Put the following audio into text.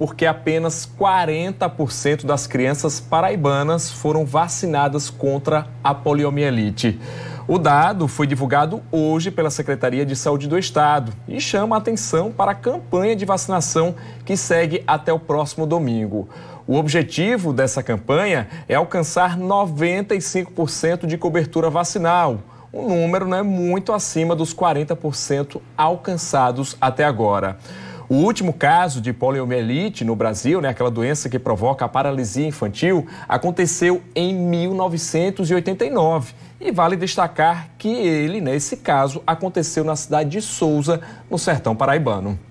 porque apenas 40% das crianças paraibanas foram vacinadas contra a poliomielite. O dado foi divulgado hoje pela Secretaria de Saúde do Estado e chama a atenção para a campanha de vacinação que segue até o próximo domingo. O objetivo dessa campanha é alcançar 95% de cobertura vacinal. Um número né, muito acima dos 40% alcançados até agora. O último caso de poliomielite no Brasil, né, aquela doença que provoca a paralisia infantil, aconteceu em 1989. E vale destacar que ele, nesse caso, aconteceu na cidade de Souza, no sertão paraibano.